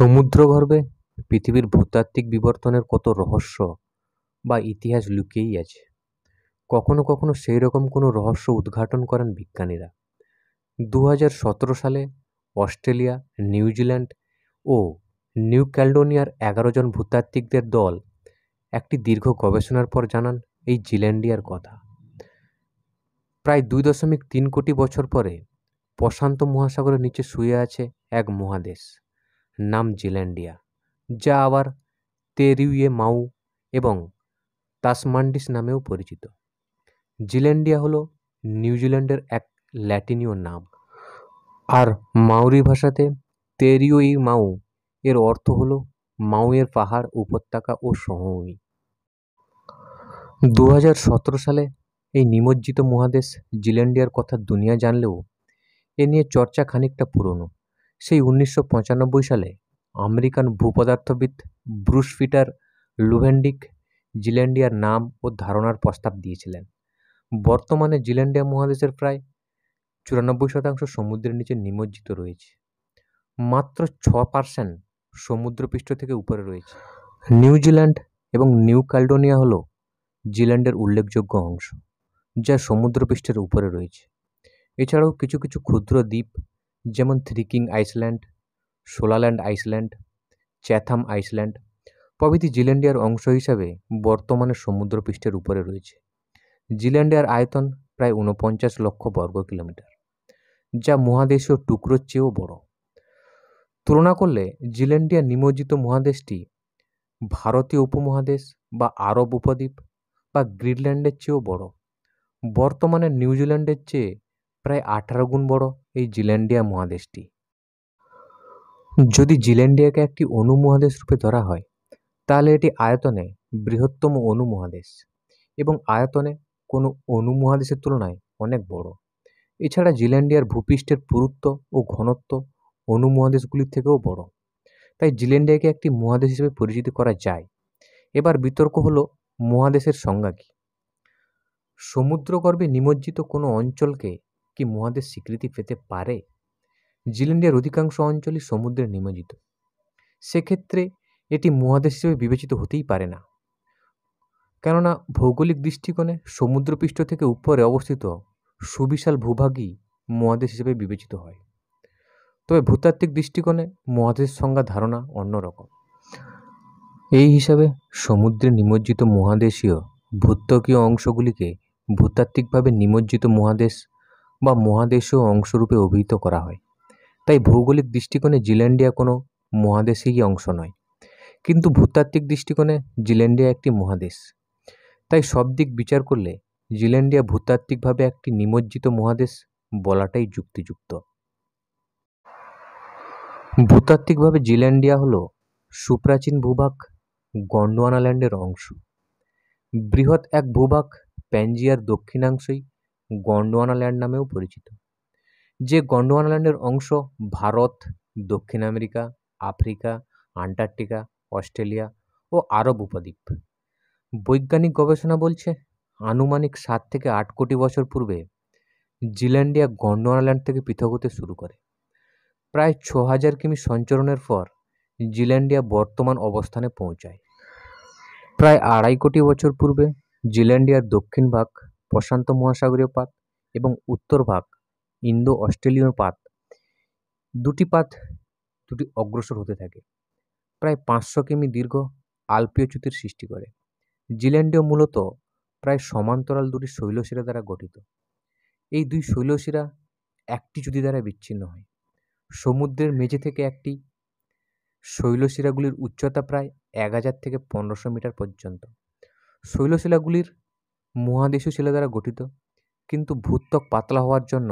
গর্ভে পৃথিবীর ভূতাত্ত্বিক বিবর্তনের কত রহস্য বা ইতিহাস লুকিয়েই আছে কখনো কখনো সেই রকম কোনো রহস্য উদ্ঘাটন করেন বিজ্ঞানীরা দু সালে অস্ট্রেলিয়া নিউজিল্যান্ড ও নিউ ক্যালডোনিয়ার এগারো জন ভূতাত্ত্বিকদের দল একটি দীর্ঘ গবেষণার পর জানান এই জিল্যান্ডিয়ার কথা প্রায় দুই দশমিক তিন কোটি বছর পরে প্রশান্ত মহাসাগরের নিচে শুয়ে আছে এক মহাদেশ নাম জিল্যান্ডিয়া যা আবার তেরিউয়ে মাউ এবং তাসমান্ডিস নামেও পরিচিত জিল্যান্ডিয়া হলো নিউজিল্যান্ডের এক ল্যাটিনীয় নাম আর মাউরি ভাষাতে তেরিওই মাউ এর অর্থ হলো মাউয়ের পাহাড় উপত্যকা ও সমভূমি দু সালে এই নিমজ্জিত মহাদেশ জিল্যান্ডিয়ার কথা দুনিয়া জানলেও এ নিয়ে চর্চা খানিকটা পুরনো সেই উনিশশো সালে আমেরিকান ভূপদার্থবিদ ব্রুস লুভেন্ডিক জিল্যান্ডিয়ার নাম ও ধারণার প্রস্তাব দিয়েছিলেন বর্তমানে জিল্যান্ডিয়া মহাদেশের প্রায় চুরানব্বই শতাংশ সমুদ্রের নিচে নিমজ্জিত রয়েছে মাত্র ছ পার্সেন্ট সমুদ্রপৃষ্ঠ থেকে উপরে রয়েছে নিউজিল্যান্ড এবং নিউ ক্যালডোনিয়া হল জিল্যান্ডের উল্লেখযোগ্য অংশ যা সমুদ্রপৃষ্ঠের উপরে রয়েছে এছাড়াও কিছু কিছু ক্ষুদ্র দ্বীপ যেমন থ্রিকিং আইসল্যান্ড সোলাল্যান্ড আইসল্যান্ড চ্যাথাম আইসল্যান্ড প্রভৃতি জিল্যান্ডিয়ার অংশ হিসাবে বর্তমানে সমুদ্রপৃষ্ঠের উপরে রয়েছে জিল্যান্ডিয়ার আয়তন প্রায় উনপঞ্চাশ লক্ষ বর্গ কিলোমিটার যা মহাদেশীয় টুকরোর চেয়েও বড় তুলনা করলে জিল্যান্ডিয়া নিমজ্জিত মহাদেশটি ভারতীয় উপমহাদেশ বা আরব উপদ্বীপ বা গ্রিনল্যান্ডের চেয়েও বড় বর্তমানে নিউজিল্যান্ডের চেয়ে প্রায় আঠারো গুণ বড় এই জিল্যান্ডিয়া মহাদেশটি যদি জিল্যান্ডিয়াকে একটি অনুমহাদেশ রূপে ধরা হয় তাহলে এটি আয়তনে বৃহত্তম অনুমহাদেশ এবং আয়তনে কোনো অনুমহাদেশের তুলনায় অনেক বড় এছাড়া জিল্যান্ডিয়ার ভূপৃষ্ঠের পুরুত্ব ও ঘনত্ব অনুমহাদেশগুলির থেকেও বড় তাই জিল্যান্ডিয়াকে একটি মহাদেশ হিসেবে পরিচিত করা যায় এবার বিতর্ক হলো মহাদেশের সংজ্ঞা কী সমুদ্রগর্ভে নিমজ্জিত কোনো অঞ্চলকে কি মহাদেশ স্বীকৃতি পেতে পারে জিল্যান্ডের অধিকাংশ অঞ্চলই সমুদ্রে নিমজ্জিত সেক্ষেত্রে এটি মহাদেশ হিসেবে বিবেচিত হতেই পারে না কেননা ভৌগোলিক দৃষ্টিকোণে সমুদ্রপৃষ্ঠ থেকে উপরে অবস্থিত সুবিশাল ভূভাগই মহাদেশ হিসেবে বিবেচিত হয় তবে ভূতাত্ত্বিক দৃষ্টিকোণে মহাদেশ সংজ্ঞা ধারণা অন্যরকম এই হিসাবে সমুদ্রে নিমজ্জিত মহাদেশীয় ভূত্বকীয় অংশগুলিকে ভূতাত্ত্বিকভাবে নিমজ্জিত মহাদেশ বা মহাদেশীয় অংশরূপে অভিহিত করা হয় তাই ভৌগোলিক দৃষ্টিকোণে জিল্যান্ডিয়া কোনো মহাদেশেরই অংশ নয় কিন্তু ভূতাত্ত্বিক দৃষ্টিকোণে জিল্যান্ডিয়া একটি মহাদেশ তাই সব দিক বিচার করলে জিল্যান্ডিয়া ভূতাত্ত্বিকভাবে একটি নিমজ্জিত মহাদেশ বলাটাই যুক্তিযুক্ত ভূতাত্ত্বিকভাবে জিল্যান্ডিয়া হল সুপ্রাচীন ভূভাগ গন্ডোয়ানাল্যান্ডের অংশ বৃহৎ এক ভূভাগ প্যাঞ্জিয়ার দক্ষিণাংশই গন্ডোয়ানাল্যান্ড নামেও পরিচিত যে গন্ডোয়ানাল্যান্ডের অংশ ভারত দক্ষিণ আমেরিকা আফ্রিকা আন্টার্কটিকা অস্ট্রেলিয়া ও আরব উপদ্বীপ বৈজ্ঞানিক গবেষণা বলছে আনুমানিক সাত থেকে আট কোটি বছর পূর্বে জিল্যান্ডিয়া গন্ডোয়ানাল্যান্ড থেকে পৃথক হতে শুরু করে প্রায় ছ হাজার কিমি সঞ্চরণের পর জিল্যান্ডিয়া বর্তমান অবস্থানে পৌঁছায় প্রায় আড়াই কোটি বছর পূর্বে জিল্যান্ডিয়ার দক্ষিণ ভাগ প্রশান্ত মহাসাগরীয় পাত এবং উত্তর ভাগ ইন্দো অস্ট্রেলীয় পাত দুটি পাত দুটি অগ্রসর হতে থাকে প্রায় পাঁচশো কিমি দীর্ঘ আল্পীয় চ্যুতির সৃষ্টি করে জিল্যান্ডীয় মূলত প্রায় সমান্তরাল দুটি শৈলশিরা দ্বারা গঠিত এই দুই শৈলশিরা একটি চ্যুতি দ্বারা বিচ্ছিন্ন হয় সমুদ্রের মেঝে থেকে একটি শৈলশিরাগুলির উচ্চতা প্রায় এক হাজার থেকে পনেরোশো মিটার পর্যন্ত শৈলশিলাগুলির মহাদেশীয় শিলা দ্বারা গঠিত কিন্তু ভূত্বক পাতলা হওয়ার জন্য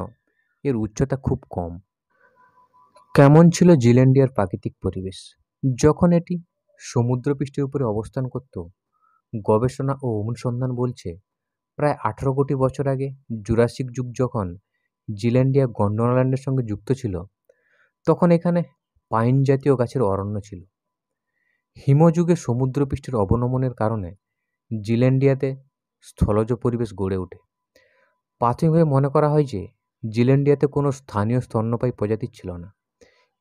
এর উচ্চতা খুব কম কেমন ছিল জিলেন্ডিয়ার প্রাকৃতিক পরিবেশ যখন এটি সমুদ্রপৃষ্ঠের উপরে অবস্থান করত গবেষণা ও অনুসন্ধান বলছে প্রায় আঠারো কোটি বছর আগে জুরাসিক যুগ যখন জিল্যান্ডিয়া গন্ডনাল্যান্ডের সঙ্গে যুক্ত ছিল তখন এখানে পাইন জাতীয় গাছের অরণ্য ছিল হিমযুগে সমুদ্রপৃষ্ঠের অবনমনের কারণে জিল্যান্ডিয়াতে স্থলজ পরিবেশ গড়ে ওঠে প্রাথমিকভাবে মনে করা হয় যে জিলেন্ডিয়াতে কোনো স্থানীয় স্তন্যপায়ী প্রজাতি ছিল না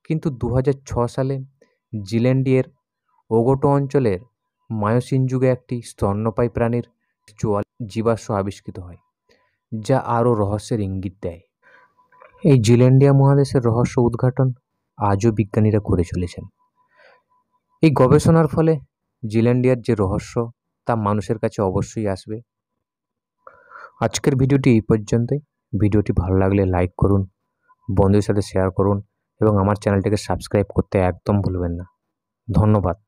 কিন্তু দু সালে জিলেন্ডিয়ের ওগোটো অঞ্চলের মায়োসিন যুগে একটি স্তন্যপায়ী প্রাণীর চোয়াল জীবাশ্ম আবিষ্কৃত হয় যা আরও রহস্যের ইঙ্গিত দেয় এই জিলেন্ডিয়া মহাদেশের রহস্য উদ্ঘাটন আজও বিজ্ঞানীরা করে চলেছেন এই গবেষণার ফলে জিলেন্ডিয়ার যে রহস্য তা মানুষের কাছে অবশ্যই আসবে আজকের ভিডিওটি এই পর্যন্তই ভিডিওটি ভালো লাগলে লাইক করুন বন্ধুদের সাথে শেয়ার করুন এবং আমার চ্যানেলটিকে সাবস্ক্রাইব করতে একদম ভুলবেন না ধন্যবাদ